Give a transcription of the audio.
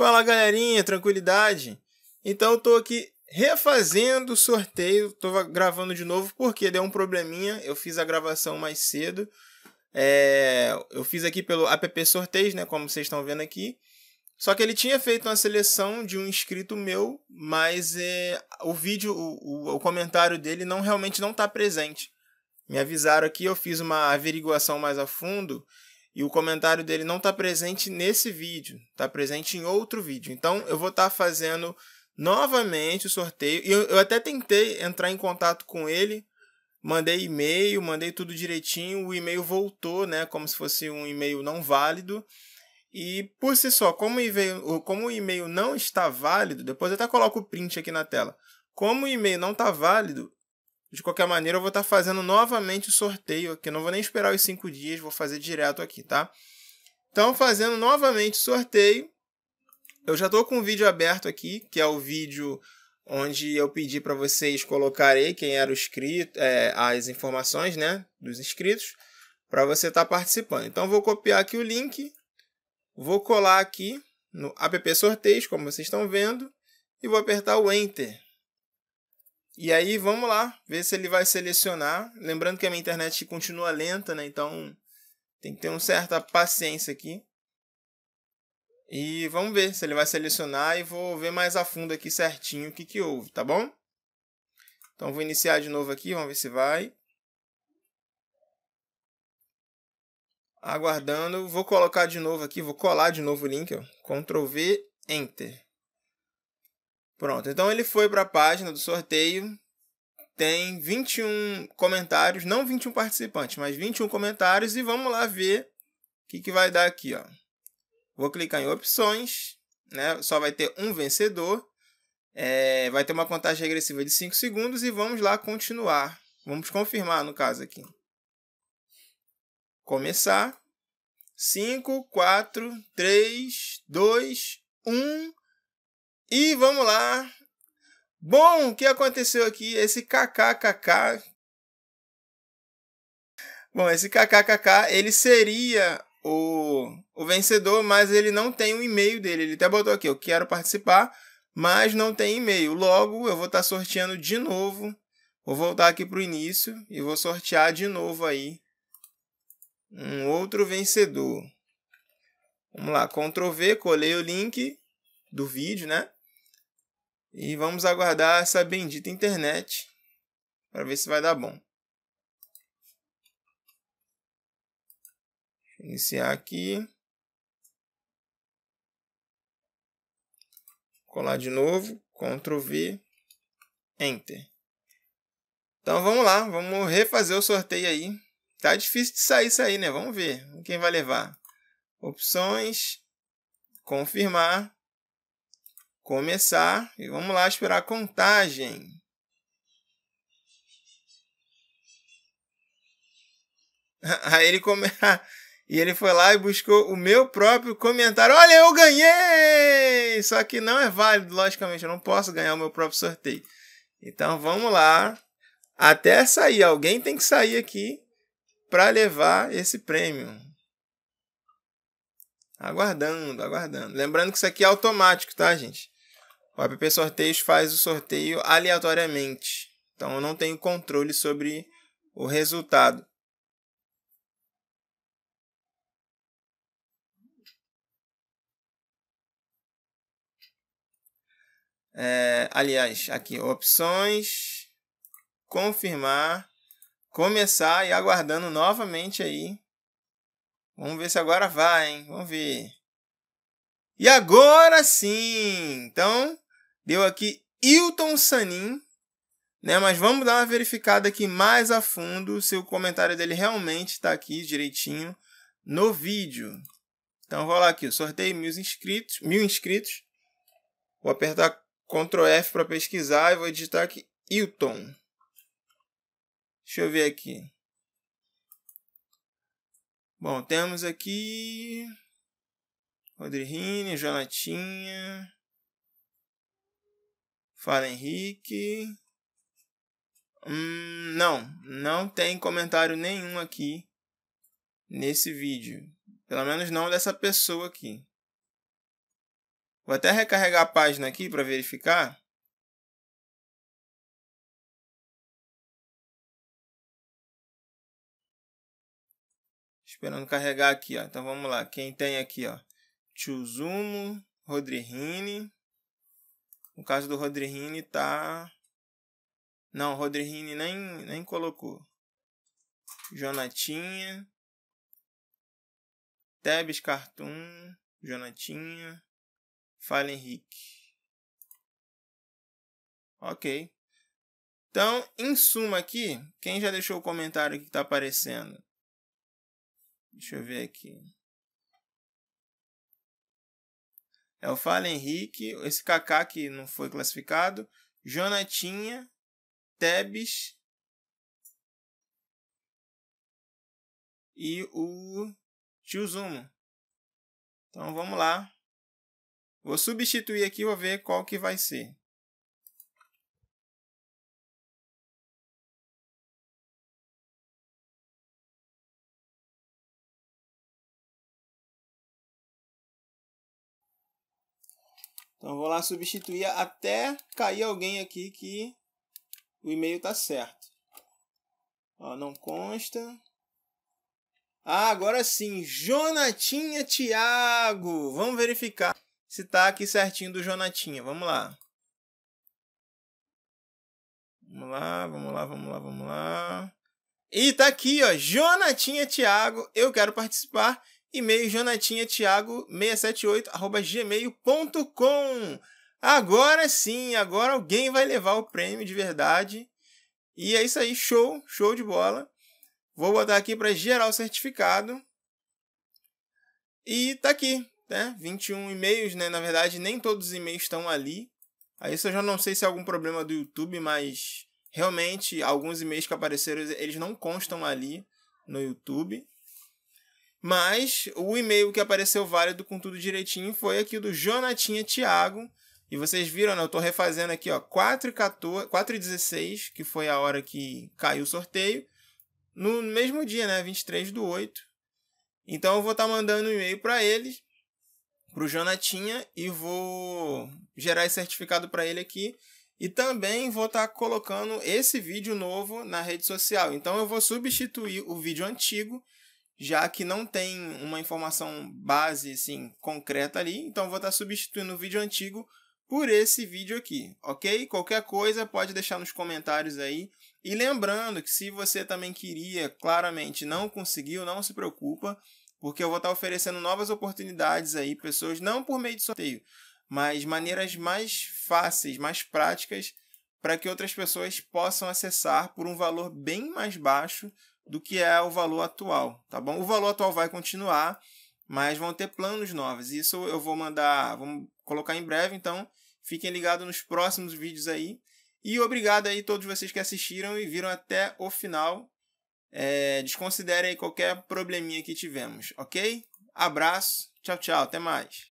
Fala galerinha, tranquilidade? Então eu tô aqui refazendo o sorteio, tô gravando de novo porque deu um probleminha, eu fiz a gravação mais cedo. É, eu fiz aqui pelo app sorteios, né, como vocês estão vendo aqui. Só que ele tinha feito uma seleção de um inscrito meu, mas é, o vídeo, o, o, o comentário dele não realmente não está presente. Me avisaram aqui, eu fiz uma averiguação mais a fundo e o comentário dele não está presente nesse vídeo, está presente em outro vídeo. Então eu vou estar tá fazendo novamente o sorteio. E eu, eu até tentei entrar em contato com ele, mandei e-mail, mandei tudo direitinho. O e-mail voltou, né? Como se fosse um e-mail não válido. E por si só, como o e-mail não está válido, depois eu até coloco o print aqui na tela. Como o e-mail não está válido, de qualquer maneira, eu vou estar tá fazendo novamente o sorteio aqui. não vou nem esperar os cinco dias, vou fazer direto aqui, tá? Então, fazendo novamente o sorteio, eu já estou com um vídeo aberto aqui, que é o vídeo onde eu pedi para vocês colocarem quem era o inscrito, é, as informações né, dos inscritos, para você estar tá participando. Então, vou copiar aqui o link, vou colar aqui no app sorteios, como vocês estão vendo, e vou apertar o Enter. E aí vamos lá, ver se ele vai selecionar. Lembrando que a minha internet continua lenta, né? Então tem que ter uma certa paciência aqui. E vamos ver se ele vai selecionar e vou ver mais a fundo aqui certinho o que, que houve, tá bom? Então vou iniciar de novo aqui, vamos ver se vai. Aguardando, vou colocar de novo aqui, vou colar de novo o link, ó. Ctrl V, Enter. Pronto, então ele foi para a página do sorteio. Tem 21 comentários, não 21 participantes, mas 21 comentários. E vamos lá ver o que, que vai dar aqui. Ó. Vou clicar em opções, né? só vai ter um vencedor. É, vai ter uma contagem regressiva de 5 segundos e vamos lá continuar. Vamos confirmar no caso aqui. Começar. 5, 4, 3, 2, 1. E vamos lá. Bom, o que aconteceu aqui? Esse kkkk. Bom, esse kkkk ele seria o, o vencedor, mas ele não tem o e-mail dele. Ele até botou aqui: eu quero participar, mas não tem e-mail. Logo, eu vou estar tá sorteando de novo. Vou voltar aqui para o início e vou sortear de novo aí um outro vencedor. Vamos lá, Ctrl V, colei o link do vídeo, né? E vamos aguardar essa bendita internet para ver se vai dar bom. Iniciar aqui. Colar de novo, Ctrl V, Enter. Então vamos lá, vamos refazer o sorteio aí. Tá difícil de sair isso aí, né? Vamos ver quem vai levar. Opções, confirmar começar e vamos lá esperar a contagem. Aí ele come... e ele foi lá e buscou o meu próprio comentário. Olha, eu ganhei! Só que não é válido, logicamente, eu não posso ganhar o meu próprio sorteio. Então vamos lá. Até sair, alguém tem que sair aqui para levar esse prêmio. Aguardando, aguardando. Lembrando que isso aqui é automático, tá, gente? O app Sorteios faz o sorteio aleatoriamente, então eu não tenho controle sobre o resultado. É, aliás, aqui opções, confirmar, começar e aguardando novamente aí. Vamos ver se agora vai, hein? Vamos ver. E agora sim! Então, Deu aqui Hilton Sanin, né? Mas vamos dar uma verificada aqui mais a fundo se o comentário dele realmente está aqui direitinho no vídeo. Então vou lá aqui, eu sorteio mil inscritos, mil inscritos. Vou apertar Ctrl F para pesquisar e vou digitar aqui Hilton. Deixa eu ver aqui. Bom, temos aqui Rodrigo, Jonatinha. Fala Henrique. Hum, não, não tem comentário nenhum aqui nesse vídeo. Pelo menos não dessa pessoa aqui. Vou até recarregar a página aqui para verificar. Esperando carregar aqui, ó. Então vamos lá. Quem tem aqui, ó? Tio Zumo, o caso do Rodrigini tá. Não, Rodrigini nem, nem colocou. Jonatinha. Tebes Cartoon. Jonatinha. Fala Henrique. Ok. Então, em suma aqui, quem já deixou o comentário que está aparecendo? Deixa eu ver aqui. É o Fala Henrique, esse Kaká que não foi classificado, Jonatinha, Tebes e o Tio Zumo. Então vamos lá. Vou substituir aqui, vou ver qual que vai ser. Então vou lá substituir até cair alguém aqui que o e-mail está certo. Ó, não consta. Ah, agora sim, Jonatinha Thiago. Vamos verificar se tá aqui certinho do Jonatinha. Vamos lá. Vamos lá, vamos lá, vamos lá, vamos lá. E tá aqui, ó, Jonatinha Thiago, eu quero participar. E-mail jonatinhatiago gmail.com Agora sim, agora alguém vai levar o prêmio de verdade. E é isso aí, show, show de bola. Vou botar aqui para gerar o certificado. E tá aqui, né? 21 e-mails, né? Na verdade, nem todos os e-mails estão ali. Aí isso eu já não sei se é algum problema do YouTube, mas realmente alguns e-mails que apareceram, eles não constam ali no YouTube. Mas o e-mail que apareceu válido com tudo direitinho foi aqui do Jonatinha Thiago. E vocês viram, né? Eu tô refazendo aqui, ó, 4 e, e 16, que foi a hora que caiu o sorteio, no mesmo dia, né? 23 do 8. Então eu vou estar tá mandando um e-mail para eles, pro Jonatinha, e vou gerar esse certificado para ele aqui. E também vou estar tá colocando esse vídeo novo na rede social. Então eu vou substituir o vídeo antigo já que não tem uma informação base assim, concreta ali, então vou estar substituindo o vídeo antigo por esse vídeo aqui, ok? Qualquer coisa pode deixar nos comentários aí. E lembrando que se você também queria, claramente não conseguiu, não se preocupa, porque eu vou estar oferecendo novas oportunidades aí, pessoas, não por meio de sorteio, mas maneiras mais fáceis, mais práticas, para que outras pessoas possam acessar por um valor bem mais baixo do que é o valor atual, tá bom? O valor atual vai continuar, mas vão ter planos novos. Isso eu vou mandar, vamos colocar em breve, então fiquem ligados nos próximos vídeos aí. E obrigado aí a todos vocês que assistiram e viram até o final. É, desconsiderem qualquer probleminha que tivemos, ok? Abraço, tchau, tchau, até mais.